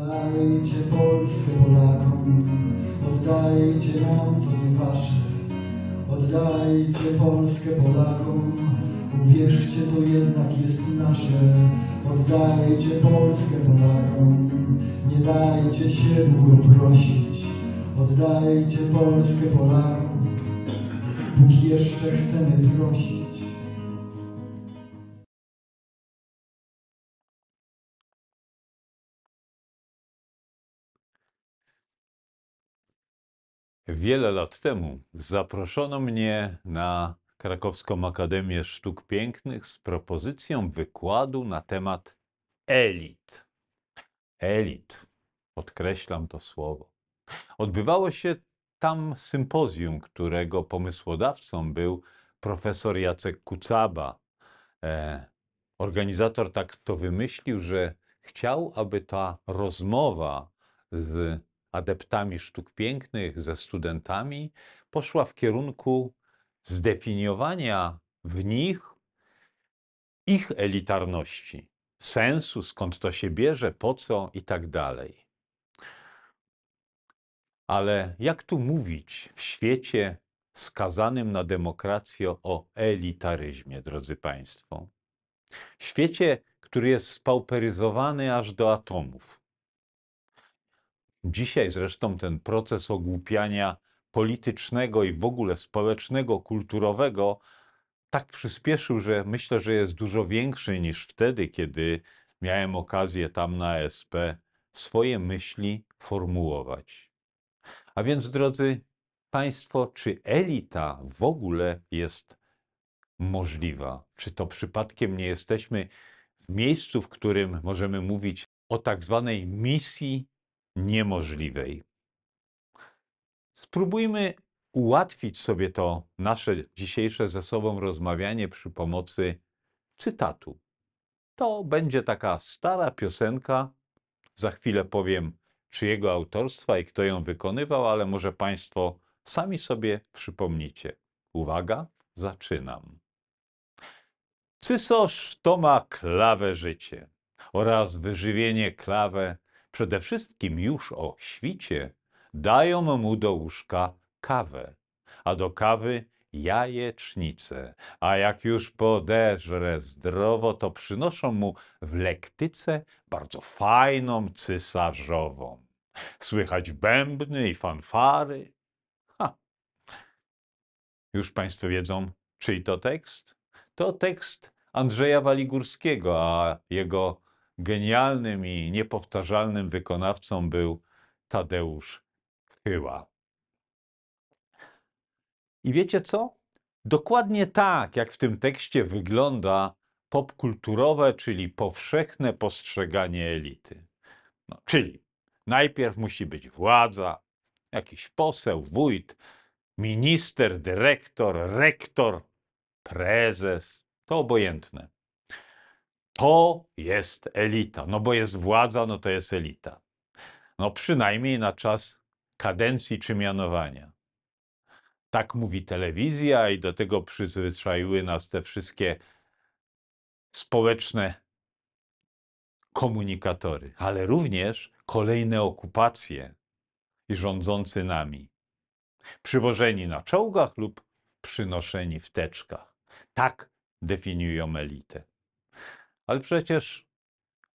Oddajcie Polskę Polakom, oddajcie nam co nie wasze. Oddajcie Polskę Polakom, uwierzcie to jednak jest nasze. Oddajcie Polskę Polakom, nie dajcie się długo prosić. Oddajcie Polskę Polakom, póki jeszcze chcemy prosić. wiele lat temu zaproszono mnie na Krakowską Akademię Sztuk Pięknych z propozycją wykładu na temat elit. Elit, podkreślam to słowo. Odbywało się tam sympozjum, którego pomysłodawcą był profesor Jacek Kucaba. E, organizator tak to wymyślił, że chciał, aby ta rozmowa z adeptami sztuk pięknych, ze studentami, poszła w kierunku zdefiniowania w nich ich elitarności, sensu, skąd to się bierze, po co i tak dalej. Ale jak tu mówić w świecie skazanym na demokrację o elitaryzmie, drodzy Państwo? Świecie, który jest spauperyzowany aż do atomów. Dzisiaj zresztą ten proces ogłupiania politycznego i w ogóle społecznego, kulturowego tak przyspieszył, że myślę, że jest dużo większy niż wtedy, kiedy miałem okazję tam na SP swoje myśli formułować. A więc, drodzy Państwo, czy elita w ogóle jest możliwa? Czy to przypadkiem nie jesteśmy w miejscu, w którym możemy mówić o tak zwanej misji niemożliwej. Spróbujmy ułatwić sobie to nasze dzisiejsze ze sobą rozmawianie przy pomocy cytatu. To będzie taka stara piosenka. Za chwilę powiem, czyjego autorstwa i kto ją wykonywał, ale może Państwo sami sobie przypomnicie. Uwaga, zaczynam. Cysosz to ma klawę życie oraz wyżywienie klawę przede wszystkim już o świcie, dają mu do łóżka kawę, a do kawy jajecznicę, a jak już podeżre zdrowo, to przynoszą mu w lektyce bardzo fajną cysarzową. Słychać bębny i fanfary. Ha! Już Państwo wiedzą, czyj to tekst? To tekst Andrzeja Waligórskiego, a jego Genialnym i niepowtarzalnym wykonawcą był Tadeusz Chyła. I wiecie co? Dokładnie tak, jak w tym tekście wygląda popkulturowe, czyli powszechne postrzeganie elity. No, czyli najpierw musi być władza, jakiś poseł, wójt, minister, dyrektor, rektor, prezes. To obojętne. To jest elita. No bo jest władza, no to jest elita. No przynajmniej na czas kadencji czy mianowania. Tak mówi telewizja i do tego przyzwyczaiły nas te wszystkie społeczne komunikatory, ale również kolejne okupacje i rządzący nami. Przywożeni na czołgach lub przynoszeni w teczkach. Tak definiują elitę. Ale przecież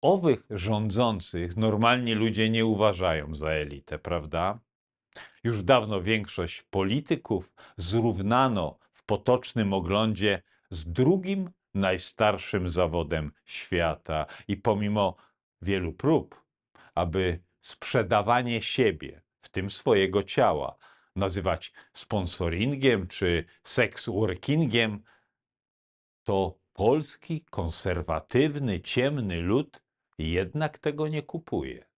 owych rządzących normalni ludzie nie uważają za elitę, prawda? Już dawno większość polityków zrównano w potocznym oglądzie z drugim najstarszym zawodem świata i pomimo wielu prób, aby sprzedawanie siebie, w tym swojego ciała, nazywać sponsoringiem czy seks workingiem, to Polski konserwatywny, ciemny lud jednak tego nie kupuje.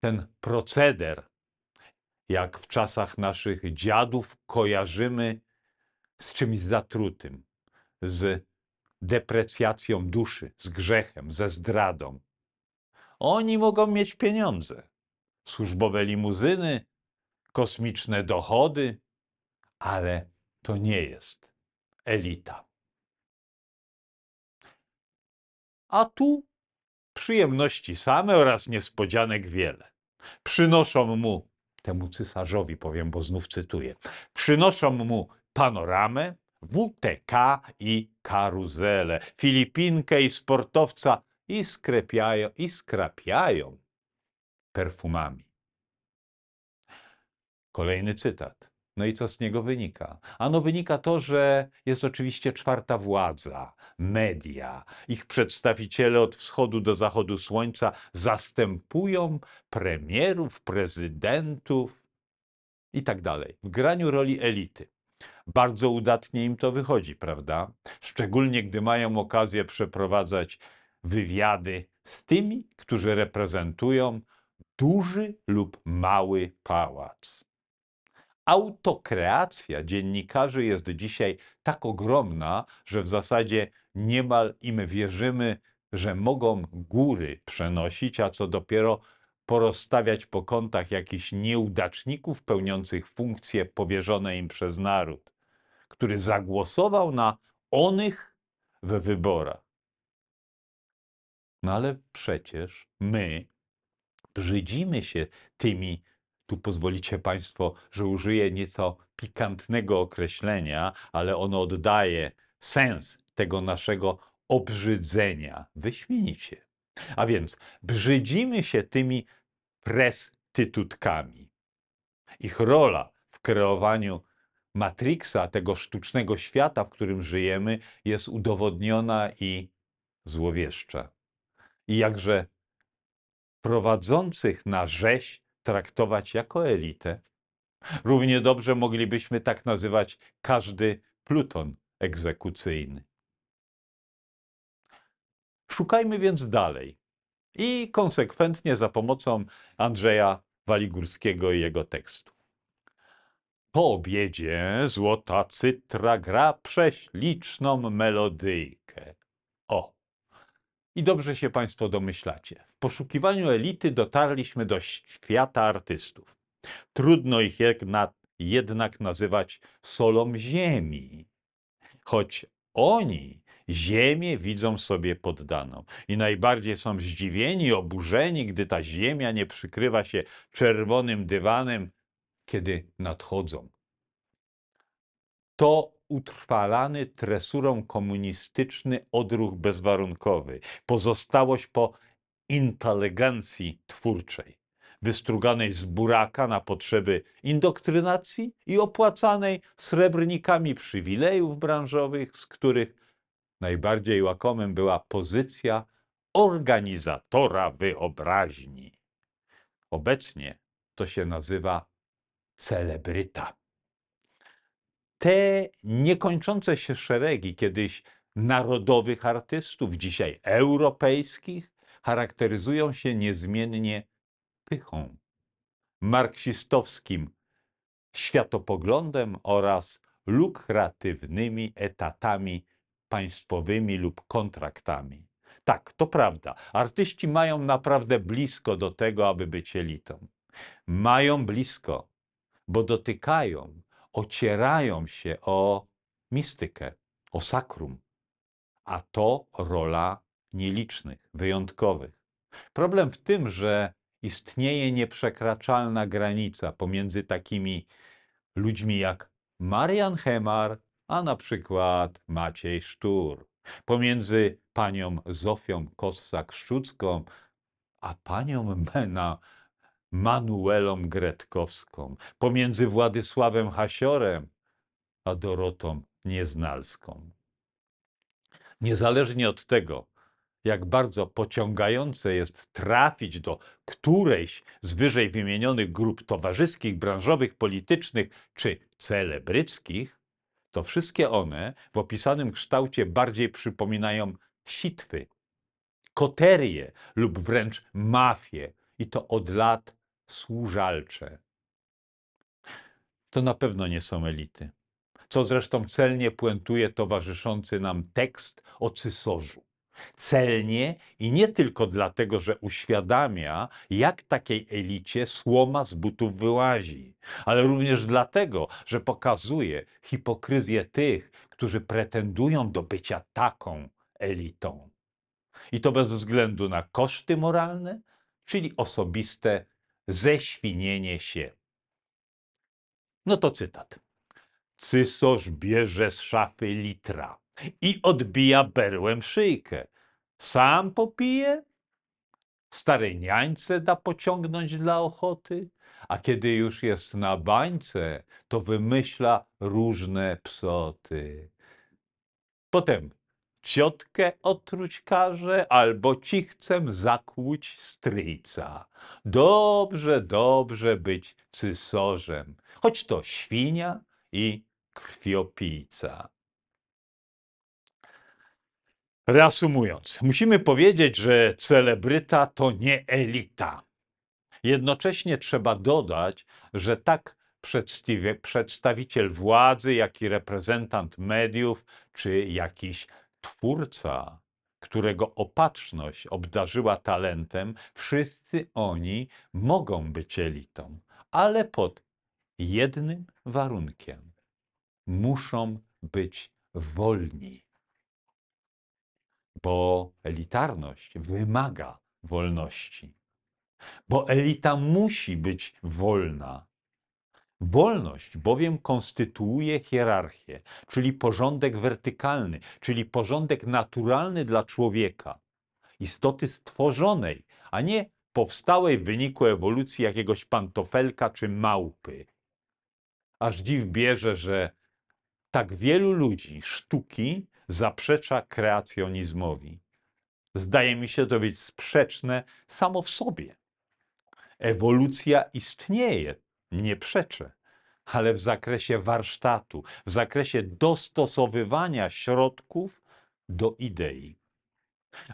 Ten proceder, jak w czasach naszych dziadów, kojarzymy z czymś zatrutym, z deprecjacją duszy, z grzechem, ze zdradą. Oni mogą mieć pieniądze, służbowe limuzyny, kosmiczne dochody, ale to nie jest elita. A tu przyjemności same oraz niespodzianek wiele. Przynoszą mu, temu cesarzowi powiem, bo znów cytuję, przynoszą mu panoramę, WTK i karuzelę, Filipinkę i sportowca i i skrapiają perfumami. Kolejny cytat. No i co z niego wynika? Ano wynika to, że jest oczywiście czwarta władza, media. Ich przedstawiciele od wschodu do zachodu słońca zastępują premierów, prezydentów i tak dalej w graniu roli elity. Bardzo udatnie im to wychodzi, prawda? Szczególnie gdy mają okazję przeprowadzać wywiady z tymi, którzy reprezentują duży lub mały pałac autokreacja dziennikarzy jest dzisiaj tak ogromna, że w zasadzie niemal im wierzymy, że mogą góry przenosić, a co dopiero porozstawiać po kątach jakichś nieudaczników pełniących funkcje powierzone im przez naród, który zagłosował na onych w wyborach. No ale przecież my brzydzimy się tymi tu pozwolicie Państwo, że użyję nieco pikantnego określenia, ale ono oddaje sens tego naszego obrzydzenia. Wyśmienicie. A więc brzydzimy się tymi prestytutkami. Ich rola w kreowaniu Matrixa, tego sztucznego świata, w którym żyjemy, jest udowodniona i złowieszcza. I jakże prowadzących na rzeź traktować jako elitę. Równie dobrze moglibyśmy tak nazywać każdy pluton egzekucyjny. Szukajmy więc dalej i konsekwentnie za pomocą Andrzeja Waligórskiego i jego tekstu. Po obiedzie złota cytra gra prześliczną melodyjkę. O! I dobrze się Państwo domyślacie. W poszukiwaniu elity dotarliśmy do świata artystów. Trudno ich jednak nazywać solą ziemi, choć oni ziemię widzą sobie poddaną i najbardziej są zdziwieni, oburzeni, gdy ta ziemia nie przykrywa się czerwonym dywanem, kiedy nadchodzą. To utrwalany tresurą komunistyczny odruch bezwarunkowy, pozostałość po inteligencji twórczej, wystruganej z buraka na potrzeby indoktrynacji i opłacanej srebrnikami przywilejów branżowych, z których najbardziej łakomym była pozycja organizatora wyobraźni. Obecnie to się nazywa celebryta te niekończące się szeregi kiedyś narodowych artystów, dzisiaj europejskich, charakteryzują się niezmiennie pychą, marksistowskim światopoglądem oraz lukratywnymi etatami państwowymi lub kontraktami. Tak, to prawda. Artyści mają naprawdę blisko do tego, aby być elitą. Mają blisko, bo dotykają ocierają się o mistykę, o sakrum, a to rola nielicznych, wyjątkowych. Problem w tym, że istnieje nieprzekraczalna granica pomiędzy takimi ludźmi jak Marian Hemar, a na przykład Maciej Sztur, pomiędzy panią Zofią Kossak-Szczucką, a panią Mena Manuelą Gretkowską, pomiędzy Władysławem Hasiorem a Dorotą Nieznalską. Niezależnie od tego, jak bardzo pociągające jest trafić do którejś z wyżej wymienionych grup towarzyskich, branżowych, politycznych czy celebryckich, to wszystkie one w opisanym kształcie bardziej przypominają sitwy, koterie lub wręcz mafie i to od lat służalcze. To na pewno nie są elity. Co zresztą celnie puentuje towarzyszący nam tekst o cysorzu. Celnie i nie tylko dlatego, że uświadamia, jak takiej elicie słoma z butów wyłazi, ale również dlatego, że pokazuje hipokryzję tych, którzy pretendują do bycia taką elitą. I to bez względu na koszty moralne, czyli osobiste ześwinienie się. No to cytat. Cysoż bierze z szafy litra i odbija berłem szyjkę. Sam popije, starej niańce da pociągnąć dla ochoty, a kiedy już jest na bańce, to wymyśla różne psoty. Potem ciotkę otruć każe, albo cichcem zakłuć stryjca. Dobrze, dobrze być cysorzem, choć to świnia i krwiopijca. Reasumując, musimy powiedzieć, że celebryta to nie elita. Jednocześnie trzeba dodać, że tak przedstawiciel władzy, jak i reprezentant mediów, czy jakiś Twórca, którego opatrzność obdarzyła talentem, wszyscy oni mogą być elitą, ale pod jednym warunkiem: muszą być wolni. Bo elitarność wymaga wolności. Bo elita musi być wolna, Wolność bowiem konstytuuje hierarchię, czyli porządek wertykalny, czyli porządek naturalny dla człowieka, istoty stworzonej, a nie powstałej w wyniku ewolucji jakiegoś pantofelka czy małpy. Aż dziw bierze, że tak wielu ludzi sztuki zaprzecza kreacjonizmowi. Zdaje mi się to być sprzeczne samo w sobie. Ewolucja istnieje, nie przeczę, ale w zakresie warsztatu, w zakresie dostosowywania środków do idei.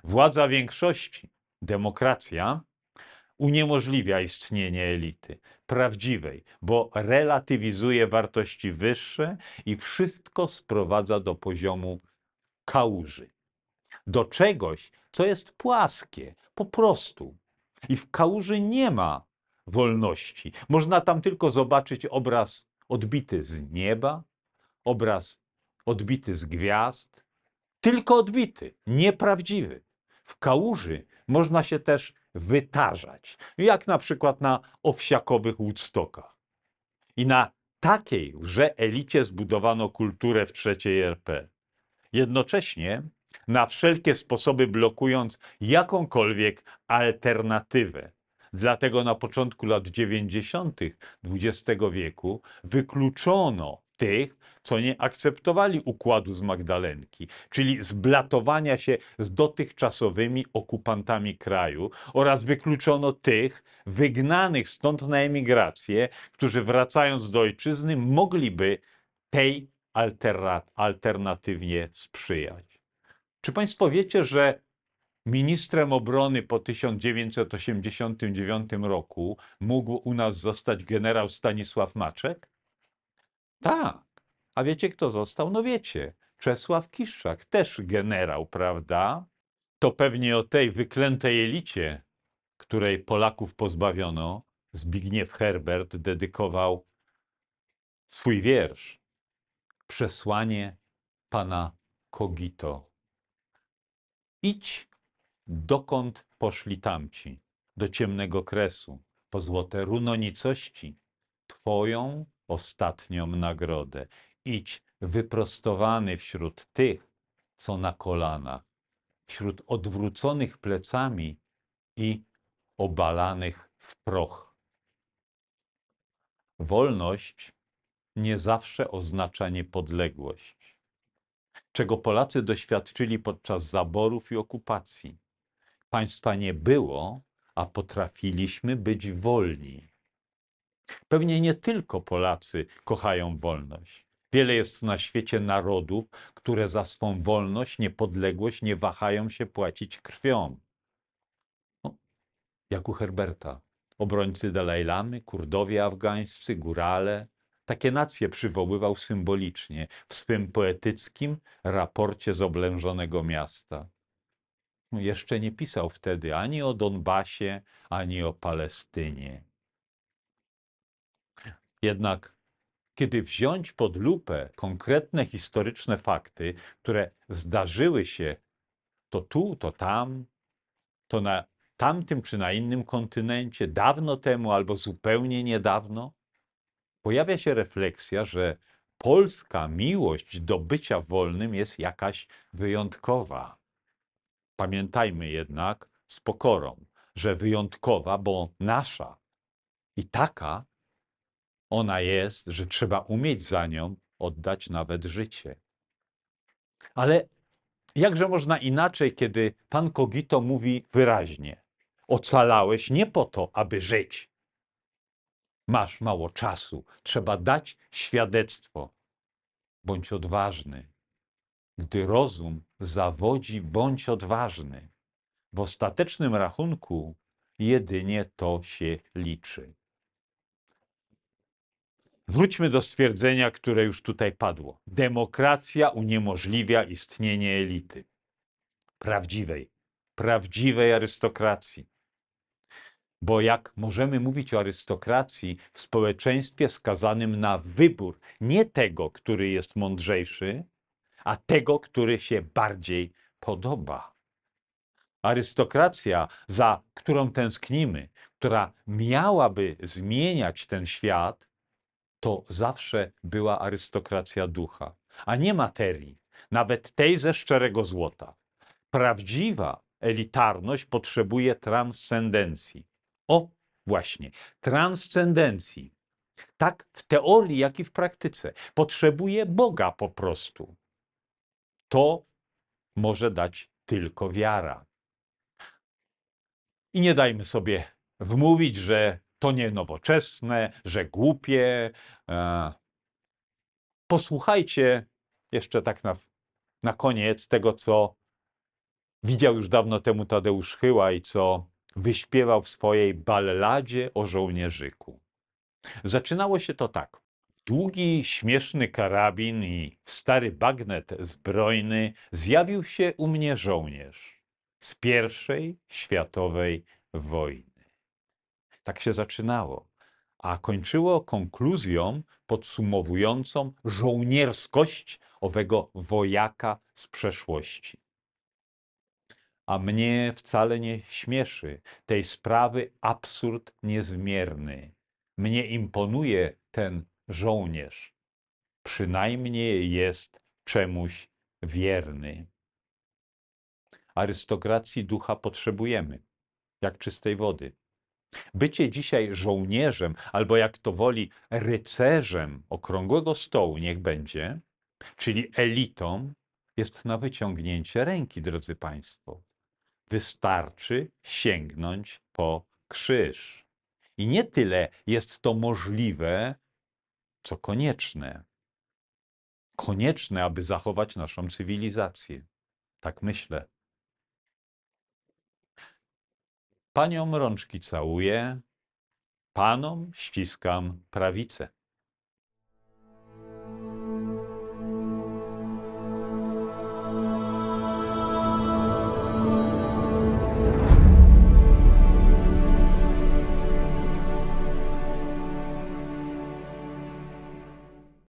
Władza większości, demokracja, uniemożliwia istnienie elity prawdziwej, bo relatywizuje wartości wyższe i wszystko sprowadza do poziomu kałuży. Do czegoś, co jest płaskie, po prostu. I w kałuży nie ma wolności. Można tam tylko zobaczyć obraz odbity z nieba, obraz odbity z gwiazd, tylko odbity, nieprawdziwy. W kałuży można się też wytarzać, jak na przykład na owsiakowych Woodstockach. I na takiej że elicie zbudowano kulturę w III RP. Jednocześnie na wszelkie sposoby blokując jakąkolwiek alternatywę Dlatego na początku lat 90. XX wieku wykluczono tych, co nie akceptowali układu z Magdalenki, czyli zblatowania się z dotychczasowymi okupantami kraju oraz wykluczono tych wygnanych stąd na emigrację, którzy wracając do ojczyzny mogliby tej alternatywnie sprzyjać. Czy Państwo wiecie, że Ministrem obrony po 1989 roku mógł u nas zostać generał Stanisław Maczek? Tak. A wiecie, kto został? No wiecie, Czesław Kiszczak, też generał, prawda? To pewnie o tej wyklętej elicie, której Polaków pozbawiono, Zbigniew Herbert dedykował swój wiersz Przesłanie pana Kogito. Idź dokąd poszli tamci, do ciemnego kresu, po złote runo nicości, Twoją ostatnią nagrodę. Idź wyprostowany wśród tych, co na kolanach, wśród odwróconych plecami i obalanych w proch. Wolność nie zawsze oznacza niepodległość, czego Polacy doświadczyli podczas zaborów i okupacji państwa nie było, a potrafiliśmy być wolni. Pewnie nie tylko Polacy kochają wolność. Wiele jest na świecie narodów, które za swą wolność, niepodległość nie wahają się płacić krwią. No, jak u Herberta, obrońcy Dalajlamy, Kurdowie afgańscy, górale. Takie nacje przywoływał symbolicznie w swym poetyckim raporcie z oblężonego miasta jeszcze nie pisał wtedy ani o Donbasie, ani o Palestynie. Jednak kiedy wziąć pod lupę konkretne historyczne fakty, które zdarzyły się to tu, to tam, to na tamtym czy na innym kontynencie, dawno temu albo zupełnie niedawno, pojawia się refleksja, że polska miłość do bycia wolnym jest jakaś wyjątkowa. Pamiętajmy jednak z pokorą, że wyjątkowa, bo nasza i taka ona jest, że trzeba umieć za nią oddać nawet życie. Ale jakże można inaczej, kiedy pan Kogito mówi wyraźnie: Ocalałeś nie po to, aby żyć. Masz mało czasu, trzeba dać świadectwo. Bądź odważny, gdy rozum zawodzi, bądź odważny. W ostatecznym rachunku jedynie to się liczy. Wróćmy do stwierdzenia, które już tutaj padło. Demokracja uniemożliwia istnienie elity. Prawdziwej, prawdziwej arystokracji. Bo jak możemy mówić o arystokracji w społeczeństwie skazanym na wybór nie tego, który jest mądrzejszy, a tego, który się bardziej podoba. Arystokracja, za którą tęsknimy, która miałaby zmieniać ten świat, to zawsze była arystokracja ducha, a nie materii, nawet tej ze szczerego złota. Prawdziwa elitarność potrzebuje transcendencji. O, właśnie, transcendencji. Tak w teorii, jak i w praktyce. Potrzebuje Boga po prostu to może dać tylko wiara. I nie dajmy sobie wmówić, że to nie nowoczesne, że głupie. Posłuchajcie jeszcze tak na, na koniec tego, co widział już dawno temu Tadeusz Chyła i co wyśpiewał w swojej balladzie o żołnierzyku. Zaczynało się to tak. Długi, śmieszny karabin i stary bagnet zbrojny zjawił się u mnie żołnierz z pierwszej światowej wojny. Tak się zaczynało, a kończyło konkluzją podsumowującą żołnierskość owego wojaka z przeszłości. A mnie wcale nie śmieszy tej sprawy absurd niezmierny. Mnie imponuje ten żołnierz. Przynajmniej jest czemuś wierny. Arystokracji ducha potrzebujemy, jak czystej wody. Bycie dzisiaj żołnierzem, albo jak to woli, rycerzem okrągłego stołu, niech będzie, czyli elitą, jest na wyciągnięcie ręki, drodzy Państwo. Wystarczy sięgnąć po krzyż. I nie tyle jest to możliwe, co konieczne. Konieczne, aby zachować naszą cywilizację. Tak myślę. Paniom rączki całuję, panom ściskam prawicę.